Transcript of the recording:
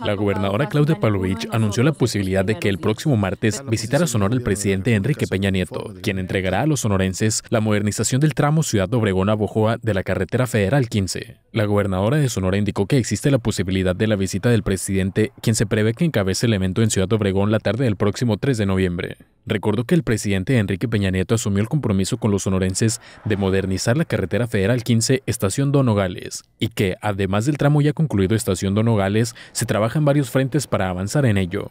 La gobernadora Claudia Palovich anunció la posibilidad de que el próximo martes visitara Sonora el presidente Enrique Peña Nieto, quien entregará a los sonorenses la modernización del tramo Ciudad de Obregón a Bojoa de la carretera federal 15. La gobernadora de Sonora indicó que existe la posibilidad de la visita del presidente, quien se prevé que encabece el evento en Ciudad Obregón la tarde del próximo 3 de noviembre. Recordó que el presidente Enrique Peña Nieto asumió el compromiso con los sonorenses de modernizar la carretera federal 15 Estación Donogales y que, además del tramo ya concluido Estación Donogales, se trabaja en varios frentes para avanzar en ello.